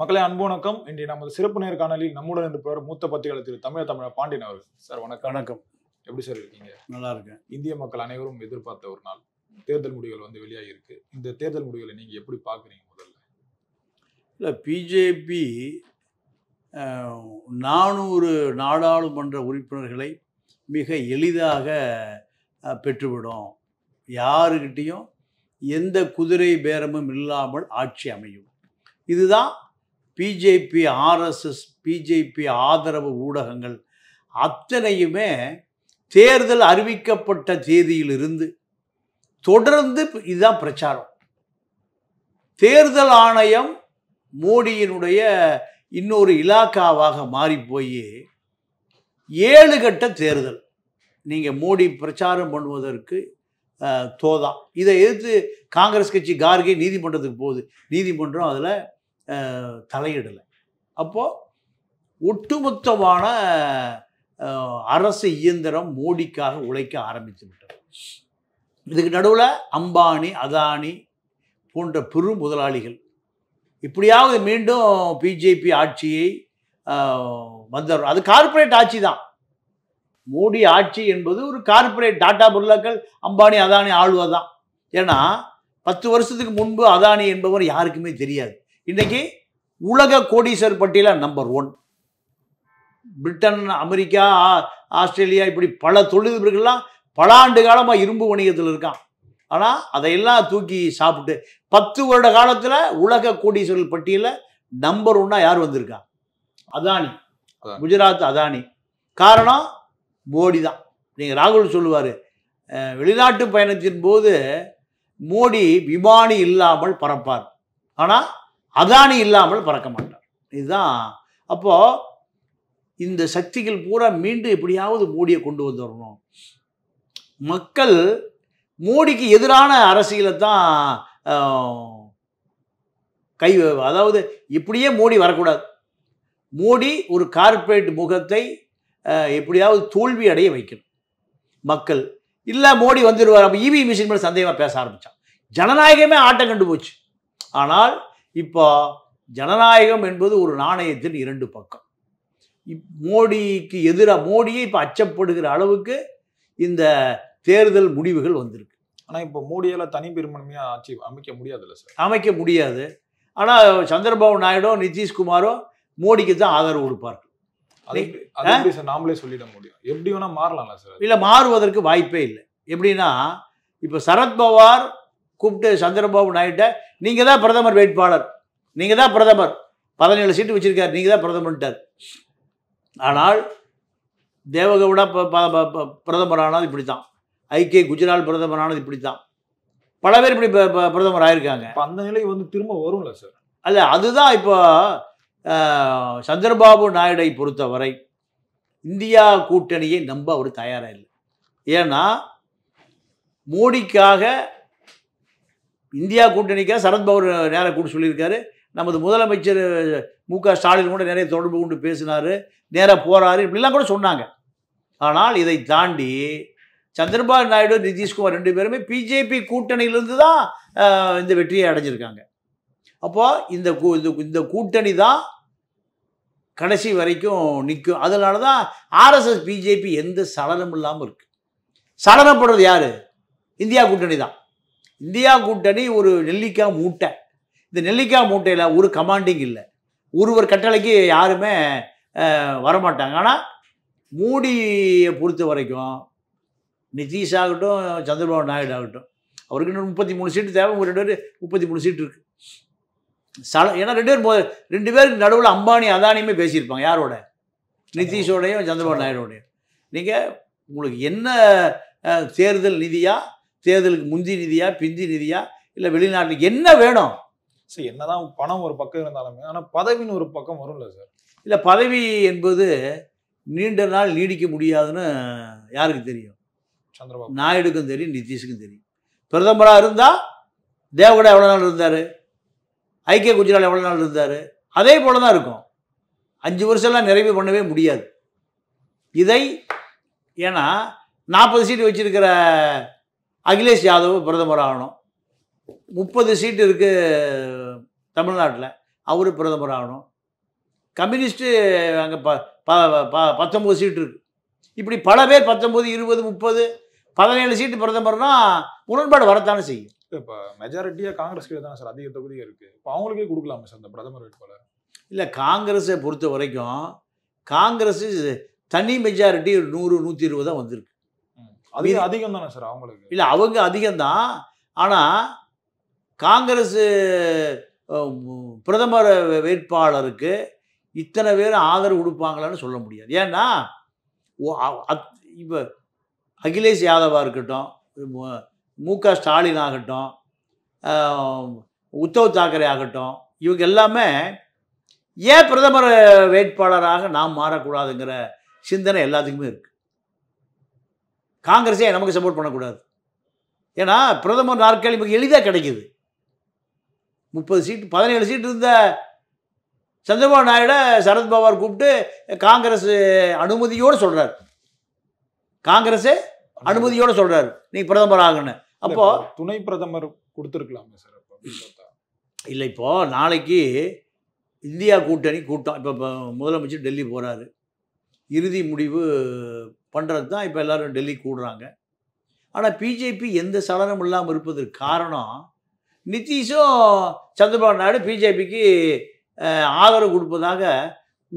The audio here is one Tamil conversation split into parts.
மக்களே அன்பு வணக்கம் இன்றைய நமது சிறப்பு நேர்காணலில் நம்முடன் இருப்பவர் மூத்த பத்திரிகை திரு தமிழ தமிழ பாண்டியன் அவர்கள் சார் வணக்கம் வணக்கம் எப்படி சார் இருக்கீங்க நல்லா இருக்கேன் இந்திய மக்கள் அனைவரும் எதிர்பார்த்த ஒரு நாள் தேர்தல் முடிவுகள் வந்து வெளியாகி இருக்கு இந்த தேர்தல் முடிவுகளை நீங்க எப்படி பார்க்குறீங்க முதல்ல இல்லை பிஜேபி நானூறு நாடாளுமன்ற உறுப்பினர்களை மிக எளிதாக பெற்றுவிடும் யாருக்கிட்டேயும் எந்த குதிரை பேரமும் இல்லாமல் ஆட்சி அமையும் இதுதான் பிஜேபி ஆர்எஸ்எஸ் பிஜேபி ஆதரவு ஊடகங்கள் அத்தனையுமே தேர்தல் அறிவிக்கப்பட்ட தேதியிலிருந்து தொடர்ந்து இதுதான் பிரச்சாரம் தேர்தல் ஆணையம் மோடியினுடைய இன்னொரு இலாக்காவாக மாறி போய் ஏழு கட்ட தேர்தல் நீங்கள் மோடி பிரச்சாரம் பண்ணுவதற்கு தோதா இதை எதிர்த்து காங்கிரஸ் கட்சி கார்கே நீதிமன்றத்துக்கு போகுது நீதிமன்றம் அதில் தலையிடலை அப்போது ஒட்டுமொத்தமான அரசு இயந்திரம் மோடிக்காக உழைக்க ஆரம்பித்து விட்டது இதுக்கு நடுவில் அம்பானி அதானி போன்ற பெரு முதலாளிகள் இப்படியாவது மீண்டும் பிஜேபி ஆட்சியை வந்துடும் அது கார்ப்பரேட் ஆட்சி தான் மோடி ஆட்சி என்பது ஒரு கார்ப்பரேட் டாட்டா பிர்லாக்கள் அம்பானி அதானி ஆளுவதான் ஏன்னா பத்து வருஷத்துக்கு முன்பு அதானி என்பவர் யாருக்குமே தெரியாது இன்றைக்கி உலக கோடீஸ்வர் பட்டியலில் number one Britain America Australia இப்படி பல தொழிலதிபர்கள்லாம் பல ஆண்டு காலமாக இரும்பு வணிகத்தில் இருக்கான் ஆனால் அதையெல்லாம் தூக்கி சாப்பிட்டு பத்து வருட காலத்தில் உலக கோடீஸ்வரர் பட்டியலில் நம்பர் ஒன்னா யார் வந்திருக்கா அதானி குஜராத் அதானி காரணம் மோடி தான் நீங்கள் ராகுல் சொல்லுவார் வெளிநாட்டு பயணத்தின் போது மோடி விமானி இல்லாமல் பறப்பார் ஆனால் அதானி இல்லாமல் பறக்க மாட்டார் இதுதான் அப்போது இந்த சக்திகள் பூரா மீண்டும் எப்படியாவது மோடியை கொண்டு வந்துடணும் மக்கள் மோடிக்கு எதிரான அரசியலை தான் கை அதாவது இப்படியே மோடி வரக்கூடாது மோடி ஒரு கார்ப்பரேட் முகத்தை எப்படியாவது தோல்வி அடைய வைக்கணும் மக்கள் இல்லை மோடி வந்துடுவார் அப்போ இவி e மிஷின் மேலே சந்தேகமாக பேச ஆரம்பித்தான் ஜனநாயகமே ஆட்டம் கண்டு போச்சு ஆனால் இப்போ ஜனநாயகம் என்பது ஒரு நாணயத்தின் இரண்டு பக்கம் இப் மோடிக்கு எதிராக மோடியே இப்போ அச்சப்படுகிற அளவுக்கு இந்த தேர்தல் முடிவுகள் வந்திருக்கு ஆனால் இப்போ மோடியால் தனி பெரும்பான்மையாக ஆட்சி அமைக்க முடியாதுல்ல சார் அமைக்க முடியாது ஆனால் சந்திரபாபு நாயுடோ நிதிஷ்குமாரோ மோடிக்கு தான் ஆதரவு கொடுப்பார்கள் நாமளே சொல்லிட முடியும் எப்படி வேணால் மாறலாம்ல சார் இல்லை மாறுவதற்கு வாய்ப்பே இல்லை எப்படின்னா இப்போ சரத்பவார் கூப்பிட்டு சந்திரபாபு நாயுட்டை நீங்கள் தான் பிரதமர் வேட்பாளர் நீங்கள் தான் பிரதமர் பதினேழு சீட்டு வச்சுருக்கார் நீங்கள் தான் பிரதமர்ன்ட்டார் ஆனால் தேவகவுடா பிரதமரானது இப்படி தான் ஐக்கிய குஜராத் பிரதமரானது இப்படி தான் பல பேர் இப்படி பிரதமர் ஆயிருக்காங்க அந்த நிலை வந்து திரும்ப வரும்ல சார் அல்ல அதுதான் இப்போ சந்திரபாபு நாயுடை பொறுத்தவரை இந்தியா கூட்டணியை நம்ப அவர் தயாராக இல்லை ஏன்னா மோடிக்காக இந்தியா கூட்டணிக்காக சரத்பவர் நேராக கூட்டு சொல்லியிருக்காரு நமது முதலமைச்சர் மு க ஸ்டாலின் கூட நிறைய தொடர்பு கொண்டு பேசினார் நேராக போகிறாரு இப்படிலாம் கூட சொன்னாங்க ஆனால் இதை தாண்டி சந்திரபாபு நாயுடு நிதிஷ்குமார் ரெண்டு பேருமே பிஜேபி கூட்டணியிலிருந்து தான் இந்த வெற்றியை அடைஞ்சிருக்காங்க அப்போது இந்த இந்த கூட்டணி தான் கடைசி வரைக்கும் நிற்கும் அதனால தான் ஆர்எஸ்எஸ் பிஜேபி எந்த சலனம் இல்லாமல் இருக்குது சலனப்படுறது யார் இந்தியா கூட்டணி தான் இந்தியா கூட்டணி ஒரு நெல்லிக்காய் மூட்டை இந்த நெல்லிக்காய் மூட்டையில் ஒரு கமாண்டிங் இல்லை ஒருவர் கட்டளைக்கு யாருமே வரமாட்டாங்க ஆனால் மோடியை பொறுத்த வரைக்கும் நிதிஷ் ஆகட்டும் சந்திரபாபு நாயுடு ஆகட்டும் அவருக்கு இன்னொரு முப்பத்தி மூணு சீட்டு தேவை ஒரு ரெண்டு பேர் முப்பத்தி மூணு சீட்டு இருக்குது சல ஏன்னா ரெண்டு பேர் ரெண்டு பேருக்கு நடுவில் அம்பானி அதானியுமே பேசியிருப்பாங்க யாரோட நிதிஷோடையும் சந்திரபாபு நாயுடோடையும் நீங்கள் உங்களுக்கு என்ன தேர்தல் நிதியாக தேர்தலுக்கு முந்தி நிதியா பிந்தி நிதியா இல்லை வெளிநாட்டுக்கு என்ன வேணும் சார் என்னதான் பணம் ஒரு பக்கம் இருந்தாலுமே ஆனால் பதவின்னு ஒரு பக்கம் வரும்ல சார் இல்லை பதவி என்பது நீண்ட நாள் நீடிக்க முடியாதுன்னு யாருக்கு தெரியும் சந்திரபாபு நாயுடுக்கும் தெரியும் நிதிஷுக்கும் தெரியும் பிரதமராக இருந்தால் தேவகடா எவ்வளோ நாள் இருந்தார் ஐக்கிய குஜராத் எவ்வளோ நாள் இருந்தார் அதே போல தான் இருக்கும் அஞ்சு வருஷம்லாம் நிறைவு பண்ணவே முடியாது இதை ஏன்னா நாற்பது சீட்டு வச்சிருக்கிற அகிலேஷ் யாதவ் பிரதமர் ஆகணும் முப்பது சீட்டு இருக்குது தமிழ்நாட்டில் அவர் பிரதமர் ஆகணும் கம்யூனிஸ்ட்டு அங்கே ப ப ப பத்தொம்பது சீட்டு இருக்குது இப்படி பல பேர் பத்தொம்பது இருபது முப்பது பதினேழு சீட்டு பிரதமர்னா உடன்பாடு வரத்தானே செய்யும் இப்போ மெஜாரிட்டியாக காங்கிரஸ்க்கு தானே சார் அதிக தொகுதி இருக்குது இப்போ அவங்களுக்கே கொடுக்கலாமா சார் அந்த பிரதமர் வேட்பாளர் இல்லை காங்கிரஸை பொறுத்த வரைக்கும் காங்கிரஸ் தனி மெஜாரிட்டி நூறு நூற்றி இருபது தான் வந்திருக்கு அதிகம் அதிகம் தானே சார் அவங்களுக்கு இல்லை அவங்க அதிகம்தான் ஆனால் காங்கிரஸ் பிரதமர் வேட்பாளருக்கு இத்தனை பேர் ஆதரவு கொடுப்பாங்களான்னு சொல்ல முடியாது ஏன்னா இப்போ அகிலேஷ் யாதவா இருக்கட்டும் மு க ஸ்டாலின் ஆகட்டும் உத்தவ் தாக்கரே ஆகட்டும் இவங்க எல்லாமே ஏன் பிரதமர் வேட்பாளராக நாம் மாறக்கூடாதுங்கிற சிந்தனை எல்லாத்துக்குமே இருக்குது காங்கிரஸே நமக்கு சப்போர்ட் பண்ணக்கூடாது ஏன்னா பிரதமர் நாற்காலி எளிதாக கிடைக்கிது முப்பது சீட்டு பதினேழு சீட் இருந்த சந்திரபாபு நாயுட சரத்பவார் கூப்பிட்டு காங்கிரஸ் அனுமதியோடு சொல்கிறார் காங்கிரஸே அனுமதியோடு சொல்கிறார் நீ பிரதமர் ஆகணும் அப்போது துணை பிரதமர் கொடுத்துருக்கலாமே சார் இல்லை இப்போது நாளைக்கு இந்தியா கூட்டணி கூட்டம் இப்போ முதலமைச்சர் டெல்லி போகிறாரு இறுதி முடிவு பண்ணுறது தான் இப்போ எல்லோரும் டெல்லி கூடுறாங்க ஆனால் பிஜேபி எந்த சலனம் இல்லாமல் இருப்பதற்கு காரணம் நிதிஷும் சந்திரபாபு நாயுடு பிஜேபிக்கு ஆதரவு கொடுப்பதாக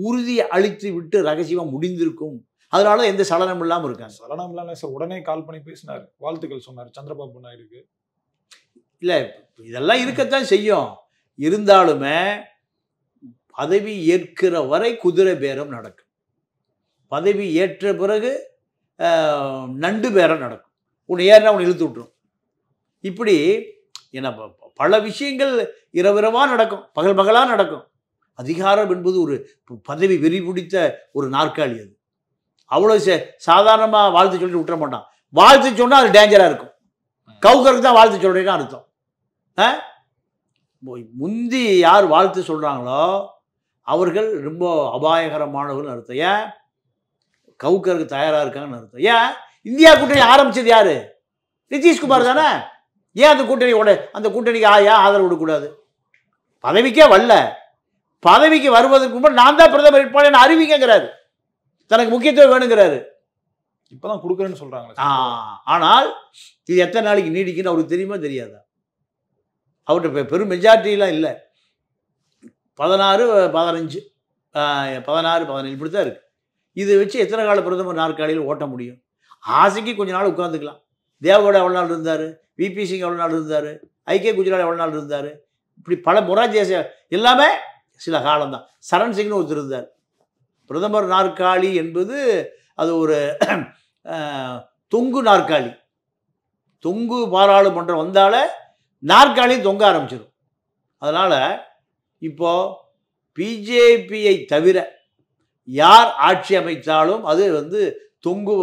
உறுதி அளித்து விட்டு ரகசியமாக முடிந்திருக்கும் அதனால எந்த சலனம் இல்லாமல் இருக்காங்க சலனம் இல்லாமல் சார் உடனே கால் பண்ணி பேசினார் வாழ்த்துக்கள் சொன்னார் சந்திரபாபு நாயுடுக்கு இல்லை இதெல்லாம் இருக்கத்தான் செய்யும் இருந்தாலுமே பதவி ஏற்கிற வரை குதிரை பேரம் நடக்கும் பதவி ஏற்ற பிறகு நண்டு பேரம் நடக்கும் உன்னை ஏறினா உன்னை இழுத்து விட்டுரும் இப்படி என்ன பல விஷயங்கள் இரவிரவாக நடக்கும் பகல் பகலாக நடக்கும் அதிகாரம் என்பது ஒரு பதவி வெறி பிடித்த ஒரு நாற்காலி அது அவ்வளோ சாதாரணமாக வாழ்த்து சொல்லிட்டு விட்டுற மாட்டான் வாழ்த்து சொன்னால் அது டேஞ்சராக இருக்கும் கவுக்கருக்கு தான் வாழ்த்து சொல்கிறேன்னு அர்த்தம் ஆ முந்தி யார் வாழ்த்து சொல்கிறாங்களோ அவர்கள் ரொம்ப அபாயகரமானவர்கள் அர்த்தம் ஏன் கவுக்கருக்கு தயாராக இருக்காங்கன்னு அர்த்தம் ஏன் இந்தியா கூட்டணி ஆரம்பித்தது யார் நிதிஷ்குமார் தானே ஏன் அந்த கூட்டணி உட அந்த கூட்டணிக்கு ஏன் ஆதரவு கொடுக்கூடாது பதவிக்கே வரல பதவிக்கு வருவதற்கு முன்பு நான் தான் பிரதமர் வேட்பாளர் அறிவிக்கங்கிறாரு தனக்கு முக்கியத்துவம் வேணுங்கிறாரு இப்போதான் கொடுக்குறேன்னு சொல்கிறாங்க ஆ ஆனால் இது எத்தனை நாளைக்கு நீடிக்குன்னு அவருக்கு தெரியுமா தெரியாதா அவர்கிட்ட பெரும் மெஜாரிட்டிலாம் இல்லை பதினாறு பதினஞ்சு பதினாறு பதினஞ்சு இப்படி தான் இருக்குது இது வச்சு எத்தனை கால பிரதமர் நாற்காலியில் ஓட்ட முடியும் ஆசைக்கு கொஞ்ச நாள் உட்காந்துக்கலாம் தேவகோட எவ்வளோ நாள் இருந்தார் விபி சிங் எவ்வளோ நாள் இருந்தார் ஐகே குஜரால் எவ்வளோ நாள் இருந்தார் இப்படி பல முராஜேசிய எல்லாமே சில காலம்தான் சரண் சிங்னு ஒருத்தர் இருந்தார் பிரதமர் நாற்காலி என்பது அது ஒரு தொங்கு நாற்காலி தொங்கு பாராளுமன்றம் வந்தாலே நாற்காலி தொங்க ஆரம்பிச்சிடும் அதனால் இப்போது பிஜேபியை தவிர யார் ஆட்சி அமைத்தாலும் அது வந்து தொங்கு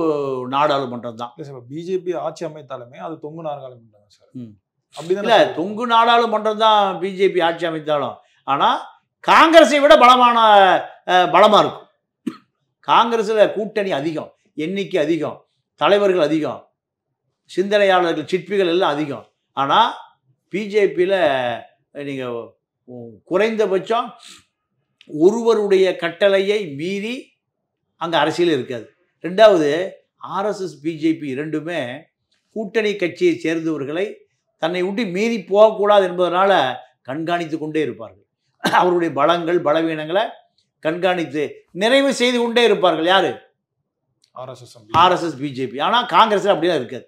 நாடாளுமன்றம் தான் சார் பிஜேபி ஆட்சி அமைத்தாலுமே அது தொங்கு நாடாளுமன்றம் சார் அப்படிதான் இல்லை தொங்கு நாடாளுமன்றம் தான் பிஜேபி ஆட்சி அமைத்தாலும் ஆனால் காங்கிரஸை விட பலமான பலமாக இருக்கும் காங்கிரஸில் கூட்டணி அதிகம் எண்ணிக்கை அதிகம் தலைவர்கள் அதிகம் சிந்தனையாளர்கள் சிற்பிகள் எல்லாம் அதிகம் ஆனால் பிஜேபியில் நீங்கள் குறைந்தபட்சம் ஒருவருடைய கட்டளையை மீறி அங்கே அரசியல் இருக்காது ரெண்டாவது ஆர்எஸ்எஸ் பிஜேபி இரண்டுமே கூட்டணி கட்சியை சேர்ந்தவர்களை தன்னை விட்டு மீறி போகக்கூடாது என்பதனால் கண்காணித்து கொண்டே இருப்பார்கள் அவருடைய பலங்கள் பலவீனங்களை கண்காணித்து நிறைவு செய்து கொண்டே இருப்பார்கள் யார் ஆர்எஸ்எஸ் ஆர்எஸ்எஸ் பிஜேபி ஆனால் காங்கிரஸ் அப்படிலாம் இருக்காது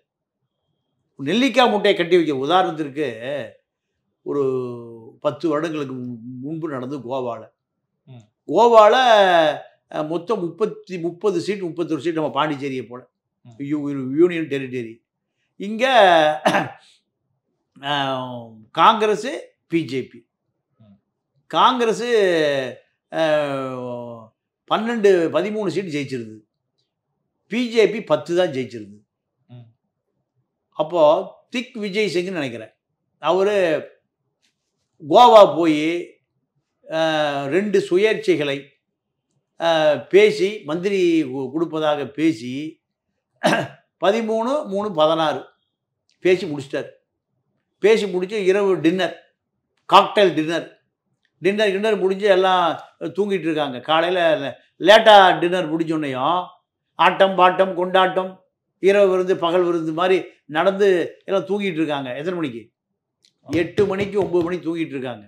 நெல்லிக்காய் முட்டையை கட்டி வைக்க உதாரணத்திற்கு ஒரு பத்து வருடங்களுக்கு முன்பு நடந்து கோவாவில் கோவாவில் மொத்தம் முப்பத்தி முப்பது சீட் முப்பத்தொரு சீட் நம்ம பாண்டிச்சேரியை போல் யூ யூனியன் டெரிட்டரி இங்கே காங்கிரஸு பிஜேபி காங்கிரஸு பன்னெண்டு பதிமூணு சீட் ஜெயிச்சிருது பிஜேபி பத்து தான் ஜெயிச்சிருது அப்போது திக் விஜய் சிங்னு நினைக்கிறேன் அவர் கோவா போய் ரெண்டு சுயேட்சைகளை பேசி மந்திரி கொடுப்பதாக பேசி பதிமூணு மூணு பதினாறு பேசி முடிச்சிட்டார் பேசி முடித்து இரவு டின்னர் காக்டைல் டின்னர் டின்னர் கின்னர் முடிஞ்சு எல்லாம் தூங்கிட்டு இருக்காங்க காலையில் லேட்டாக டின்னர் முடிஞ்சோன்னையும் ஆட்டம் பாட்டம் கொண்டாட்டம் இரவு விருந்து பகல் விருந்து மாதிரி நடந்து எல்லாம் தூங்கிட்டு இருக்காங்க எத்தனை மணிக்கு எட்டு மணிக்கு ஒம்பது மணிக்கு தூங்கிட்டு இருக்காங்க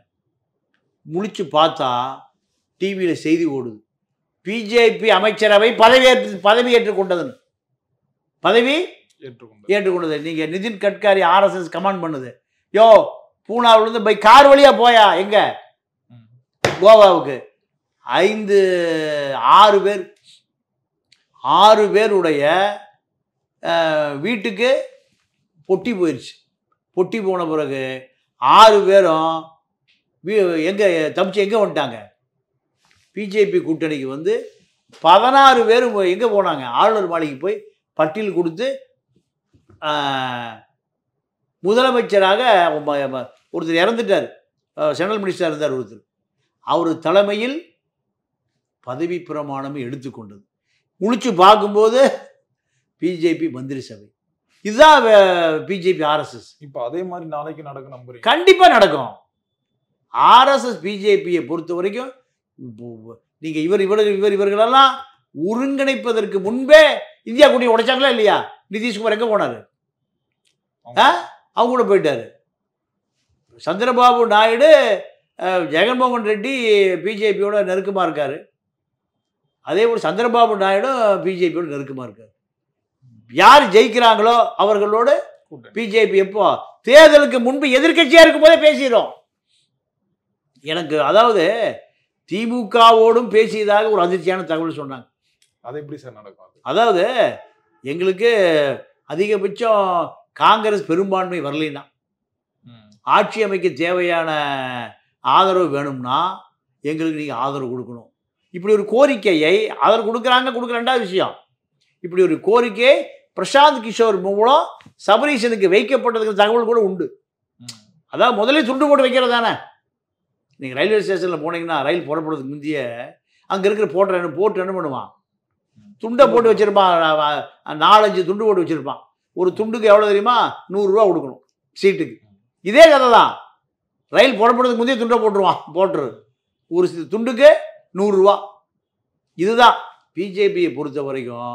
முழிச்சு பார்த்தா டிவியில் செய்தி ஓடுது பிஜேபி அமைச்சரவை பதவியேற்று பதவி ஏற்றுக்கொண்டதுன்னு பதவி ஏற்றுக்கொண்டது நீங்கள் நிதின் கட்காரி ஆர்எஸ்எஸ் கமாண்ட் பண்ணுது யோ பூனாவிலிருந்து பை கார் வழியாக போயா எங்க கோவாவுக்கு ஐந்து ஆறு பேர் ஆறு பேருடைய வீட்டுக்கு பொட்டி போயிடுச்சு பொட்டி போன பிறகு ஆறு பேரும் எங்கே தப்பிச்சு எங்கே வந்துட்டாங்க பிஜேபி கூட்டணிக்கு வந்து பதினாறு பேர் எங்கே போனாங்க ஆளுநர் மாளிகை போய் பட்டியல் கொடுத்து முதலமைச்சராக ஒருத்தர் இறந்துட்டார் சென்ட்ரல் மினிஸ்டர் இருந்தார் ஒருத்தர் அவர் தலைமையில் பதவி பிரமாணம் எடுத்துக்கொண்டது முழிச்சு பார்க்கும்போது பிஜேபி மந்திரி சபை இதுதான் பிஜேபி ஆர்எஸ்எஸ் இப்போ அதே மாதிரி நாளைக்கு நடக்கும் நம்புறேன் கண்டிப்பாக நடக்கும் ஆர்எஸ்எஸ் பிஜேபியை பொறுத்த வரைக்கும் நீங்கள் இவர் இவர் இவர் இவர்களெல்லாம் ஒருங்கிணைப்பதற்கு முன்பே இந்தியா கூட்டி உடைச்சாங்களா இல்லையா நிதிஷ்குமார் எங்கே போனார் அவங்க கூட போயிட்டார் சந்திரபாபு நாயுடு ஜெகன்மோகன் ரெட்டி பிஜேபியோட நெருக்கமாக இருக்கார் அதே போல் சந்திரபாபு நாயுடும் பிஜேபியோட நெருக்கமாக இருக்கார் யார் ஜெயிக்கிறாங்களோ அவர்களோடு பிஜேபி எப்போ தேர்தலுக்கு முன்பு எதிர்கட்சியாக போதே பேசிடும் எனக்கு அதாவது திமுகவோடும் பேசியதாக ஒரு அதிர்ச்சியான தகவல் சொன்னாங்க அது எப்படி சார் நடக்கும் அதாவது எங்களுக்கு அதிகபட்சம் காங்கிரஸ் பெரும்பான்மை வரலைன்னா ஆட்சி அமைக்க தேவையான ஆதரவு வேணும்னா எங்களுக்கு நீங்கள் ஆதரவு கொடுக்கணும் இப்படி ஒரு கோரிக்கையை ஆதரவு கொடுக்குறாங்க கொடுக்குற ரெண்டாவது விஷயம் இப்படி ஒரு கோரிக்கை பிரசாந்த் கிஷோர் மூலம் சபரீஷனுக்கு வைக்கப்பட்டதுக்கு தகவல் கூட உண்டு அதாவது முதலே துண்டு போட்டு வைக்கிறது தானே நீங்கள் ரயில்வே ஸ்டேஷனில் போனீங்கன்னா ரயில் புறப்படுறதுக்கு முந்தைய அங்கே இருக்கிற போட்டு போட்டு என்ன பண்ணுவான் துண்டை போட்டு வச்சுருப்பான் நாலஞ்சு துண்டு போட்டு வச்சுருப்பான் ஒரு துண்டுக்கு எவ்வளோ தெரியுமா நூறுரூவா கொடுக்கணும் சீட்டுக்கு இதே கதை தான் ரயில் புறப்படுறதுக்கு முந்தைய துண்டை போட்டுருவான் போட்டுரு ஒரு துண்டுக்கு நூறுரூவா இதுதான் பிஜேபியை பொறுத்த வரைக்கும்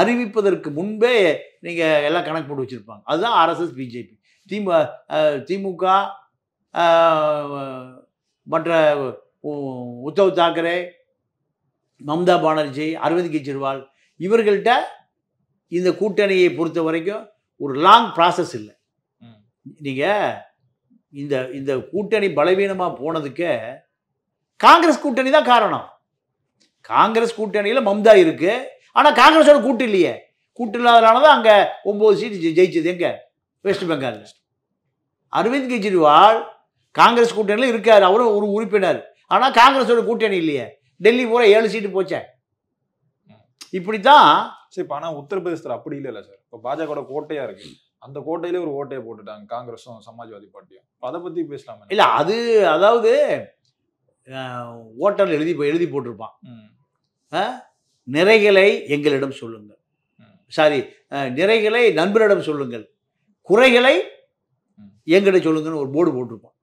அறிவிப்பதற்கு முன்பே நீங்கள் எல்லாம் கணக்கு போட்டு வச்சுருப்பாங்க அதுதான் ஆர்எஸ்எஸ் பிஜேபி திமு திமுக மற்ற உத்தவ் தாக்கரே மம்தா பானர்ஜி அரவிந்த் கெஜ்ரிவால் இவர்கள்ட்ட இந்த கூட்டணியை பொறுத்த வரைக்கும் ஒரு லாங் ப்ராசஸ் இல்லை நீங்கள் இந்த இந்த கூட்டணி பலவீனமாக போனதுக்கு காங்கிரஸ் கூட்டணி தான் காரணம் காங்கிரஸ் கூட்டணியில் மம்தா இருக்குது ஆனால் காங்கிரஸோட கூட்டு இல்லையே கூட்டு இல்லாதனால தான் அங்கே ஒம்பது சீட் ஜெயிச்சது எங்கே வெஸ்ட் பெங்கால் அரவிந்த் கெஜ்ரிவால் காங்கிரஸ் கூட்டணியில் இருக்கார் அவரும் ஒரு உறுப்பினர் ஆனால் காங்கிரஸோட கூட்டணி இல்லையே டெல்லி பூரா ஏழு சீட்டு போச்சே இப்படி தான் சரி இப்போ ஆனால் உத்தரப்பிரதேசத்தில் அப்படி இல்லை இல்லை சார் இப்போ பாஜக கோட்டையாக இருக்குது அந்த கோட்டையிலே ஒரு ஓட்டையை போட்டுட்டாங்க காங்கிரஸும் சமாஜ்வாதி பார்ட்டியும் அதை பற்றி பேசலாமா இல்லை அது அதாவது ஓட்டர் எழுதி எழுதி போட்டிருப்பான் நிறைகளை எங்களிடம் சொல்லுங்கள் சாரி நிறைகளை நண்பரிடம் சொல்லுங்கள் குறைகளை எங்கிட்ட சொல்லுங்கன்னு ஒரு போர்டு போட்டிருப்பான்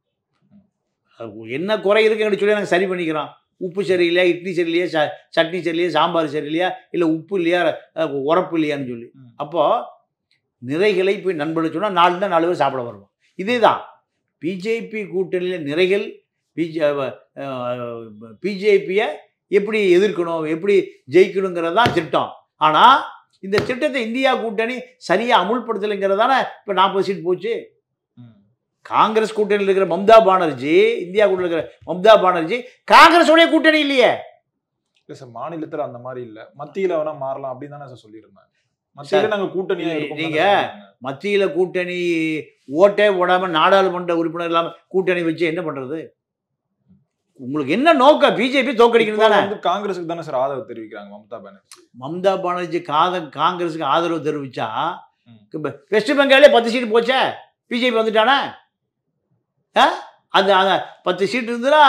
என்ன குறை இருக்குன்னு சொல்லி நாங்கள் சரி பண்ணிக்கிறோம் உப்பு சரியில்லையா இட்லி சரியில்லையா ச சட்னி சரியில்லையா சாம்பார் சரியில்லையா இல்லை உப்பு இல்லையா உரப்பு இல்லையான்னு சொல்லி அப்போது நிறைகளை போய் நண்பர்கள் சொன்னால் நாலு தான் நாலு பேர் சாப்பிட வருவோம் இதே தான் பிஜேபி கூட்டணியில் நிறைகள் பிஜே பிஜேபியை எப்படி எதிர்க்கணும் எப்படி ஜெயிக்கணுங்கிறது தான் திட்டம் ஆனால் இந்த திட்டத்தை இந்தியா கூட்டணி சரியாக அமுல்படுத்தலைங்கிறதான இப்போ நாற்பது சீட் போச்சு காங்கிரஸ் கூட்டணியில் இருக்கிற மம்தா பானர்ஜி இந்தியா கூட்டணியில் இருக்கிற மம்தா பானர்ஜி காங்கிரஸோடைய கூட்டணி இல்லையே இல்லை சார் மாநிலத்தில் அந்த மாதிரி இல்லை மத்தியில் வேணா மாறலாம் அப்படின்னு தானே சார் சொல்லியிருந்தேன் மத்தியில் நாங்கள் கூட்டணி நீங்கள் மத்தியில் கூட்டணி ஓட்டே போடாமல் நாடாளுமன்ற உறுப்பினர் இல்லாமல் கூட்டணி வச்சு என்ன பண்ணுறது உங்களுக்கு என்ன நோக்க பிஜேபி தோக்கடிக்கணும் தானே காங்கிரஸுக்கு தானே சார் ஆதரவு தெரிவிக்கிறாங்க மம்தா பானர்ஜி மம்தா பானர்ஜி காத காங்கிரஸுக்கு ஆதரவு தெரிவிச்சா வெஸ்ட் பெங்காலே பத்து சீட்டு போச்சே பிஜேபி வந்துட்டானே அந்த அந்த பத்து சீட் இருந்ததுன்னா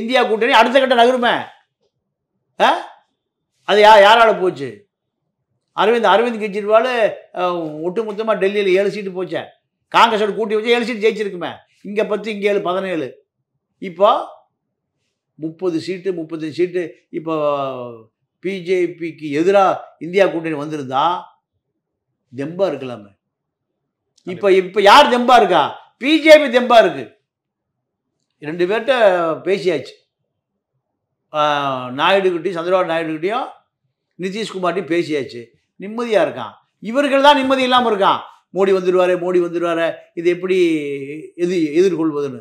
இந்தியா கூட்டணி அடுத்த கட்ட நகருமே அது யா யாரால் போச்சு அரவிந்த் அரவிந்த் கெஜ்ரிவால் ஒட்டுமொத்தமாக டெல்லியில் ஏழு சீட்டு போச்சேன் காங்கிரஸோட கூட்டி வச்சு ஏழு சீட்டு ஜெயிச்சிருக்குமே இங்கே பத்து இங்கே ஏழு பதினேழு இப்போ முப்பது சீட்டு முப்பத்தஞ்சு சீட்டு இப்போ பிஜேபிக்கு எதிராக இந்தியா கூட்டணி வந்திருந்தா தெம்பா இருக்கலாமே இப்போ இப்போ யார் தெம்பா இருக்கா பிஜேபி தெம்பா இருக்கு ரெண்டு பேர்கிட்ட பேசியாச்சு நாயுடுகிட்டையும் சந்திரபாபு நாயுடுகிட்டையும் நிதிஷ்குமார்ட்டையும் பேசியாச்சு நிம்மதியாக இருக்கான் இவர்கள் தான் நிம்மதி இல்லாமல் இருக்கான் மோடி வந்துடுவார் மோடி வந்துடுவார் இது எப்படி எது எதிர்கொள்வதுன்னு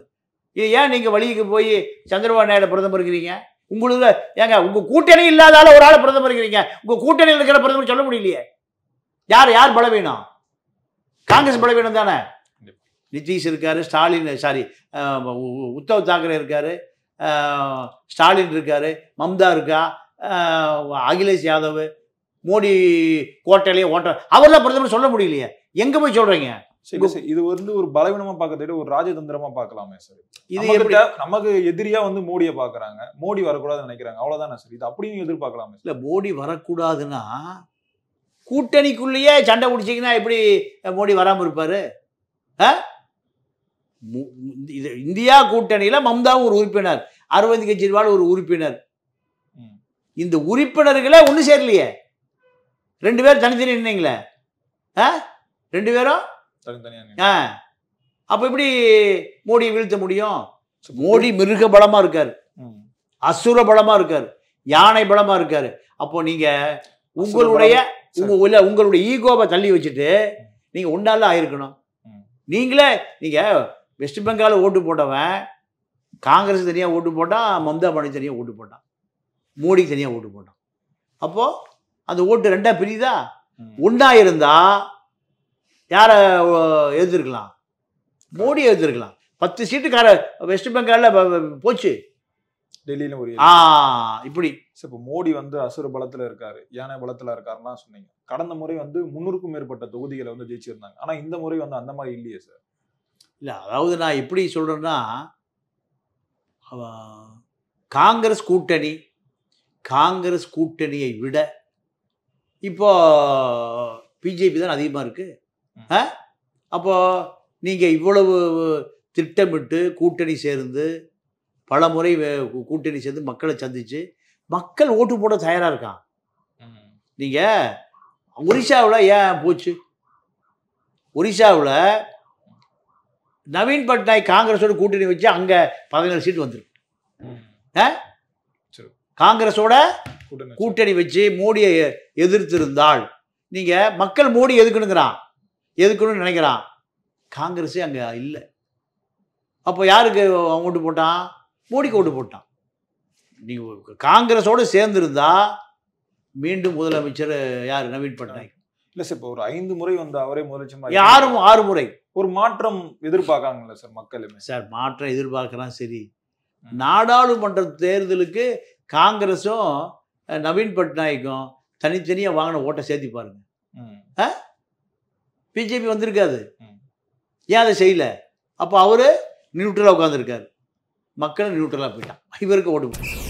இது ஏன் நீங்கள் வழிக்கு போய் சந்திரபாபு நாயுடு பிரதமர் இருக்கிறீங்க உங்களுக்கு ஏங்க உங்கள் கூட்டணி இல்லாதால ஒரு ஆள் பிரதமர் இருக்கிறீங்க உங்கள் கூட்டணியில் இருக்கிற பிரதமர் சொல்ல முடியலையே யார் யார் பலவீனம் காங்கிரஸ் பலவீனம் தானே நிதிஷ் இருக்கார் ஸ்டாலின் சாரி உத்தவ் தாக்கரே இருக்கார் ஸ்டாலின் இருக்கார் மம்தா இருக்கா அகிலேஷ் யாதவ் மோடி கோட்டையிலேயே ஓட்ட அவரெல்லாம் பிரதமர் சொல்ல முடியலையே எங்கே போய் சொல்கிறீங்க இது வந்து ஒரு பலவீனமா பார்க்கறத ஒரு ராஜதந்திரமா பார்க்கலாமே சார் இது நமக்கு எதிரியா வந்து மோடியை பாக்குறாங்க மோடி வரக்கூடாதுன்னு நினைக்கிறாங்க அவ்வளவுதான் சார் இது அப்படியும் எதிர்பார்க்கலாமே இல்ல மோடி வரக்கூடாதுன்னா கூட்டணிக்குள்ளேயே சண்டை பிடிச்சிங்கன்னா எப்படி மோடி வராமல் இருப்பாரு ஆ இது இந்தியா கூட்டணியில் மம்தாவும் ஒரு உறுப்பினர் அரவிந்த் கெஜ்ரிவால் ஒரு உறுப்பினர் இந்த உறுப்பினர்களே ஒன்று சேரலையே ரெண்டு பேரும் தனித்தனி நின்னீங்களே ஆ ரெண்டு பேரும் ஆ அப்போ எப்படி மோடியை வீழ்த்த முடியும் மோடி மிருக பலமாக இருக்கார் அசுர பலமாக இருக்கார் யானை பலமாக இருக்கார் அப்போ நீங்கள் உங்களுடைய உங்கள் உங்களுடைய ஈகோவை தள்ளி வச்சுட்டு நீங்கள் ஒன்றால ஆயிருக்கணும் நீங்களே நீங்கள் வெஸ்ட் பெங்கால் ஓட்டு போட்டவன் காங்கிரஸ் தனியாக ஓட்டு போட்டான் மம்தா பானர்ஜி தனியாக ஓட்டு போட்டான் மோடி தனியாக ஓட்டு போட்டான் அப்போது அந்த ஓட்டு ரெண்டாக பிரியுதா ஒன்றா இருந்தால் யாரை எழுதிருக்கலாம் மோடி எழுதிருக்கலாம் பத்து கார வெஸ்ட் பெங்காலில் போச்சு டெல்லியில் ஒரு ஆ இப்படி இப்போ மோடி வந்து அசுர பலத்தில் இருக்காரு யானை பலத்தில் இருக்காருலாம் சொன்னீங்க கடந்த முறை வந்து முன்னூறுக்கும் மேற்பட்ட தொகுதிகளை வந்து ஜெயிச்சிருந்தாங்க ஆனால் இந்த முறை வந்து அந்த மாதிரி இல்லையே சார் இல்லை அதாவது நான் எப்படி சொல்கிறேன்னா காங்கிரஸ் கூட்டணி காங்கிரஸ் கூட்டணியை விட இப்போ பிஜேபி தான் அதிகமாக இருக்குது அப்போது நீங்கள் இவ்வளவு திட்டமிட்டு கூட்டணி சேர்ந்து பல முறை கூட்டணி சேர்ந்து மக்களை சந்தித்து மக்கள் ஓட்டு போட தயாராக இருக்கான் நீங்கள் ஒரிசாவில் ஏன் போச்சு ஒரிசாவில் நவீன் பட்நாயக் காங்கிரஸோட கூட்டணி வச்சு அங்கே பதினேழு சீட் வந்துருக்கு காங்கிரஸோட கூட்டணி வச்சு மோடியை எதிர்த்திருந்தால் நீங்கள் மக்கள் மோடி எதுக்கணுங்கிறான் எதுக்கணும்னு நினைக்கிறான் காங்கிரஸே அங்கே இல்லை அப்போ யாருக்கு ஓட்டு போட்டான் மோடிக்கு ஓட்டு போட்டான் நீங்கள் காங்கிரஸோடு சேர்ந்துருந்தா மீண்டும் முதலமைச்சர் யார் நவீன் பட்நாயக் இல்லை சார் இப்போ ஒரு ஐந்து முறை வந்தால் அவரே முதலமைச்சர் ஆறு ஆறு முறை ஒரு மாற்றம் எதிர்பார்க்காங்கல்ல சார் மக்களுமே சார் மாற்றம் எதிர்பார்க்குறான் சரி நாடாளுமன்ற தேர்தலுக்கு காங்கிரஸும் நவீன் பட்நாயக்கும் தனித்தனியாக வாங்கின ஓட்டை சேர்த்தி பாருங்க பிஜேபி வந்திருக்காது ஏன் அதை செய்யலை அப்போ அவர் நியூட்ரலாக உட்காந்துருக்காரு மக்களை நியூட்ரலாக போயிட்டான் இவருக்கு ஓட்டு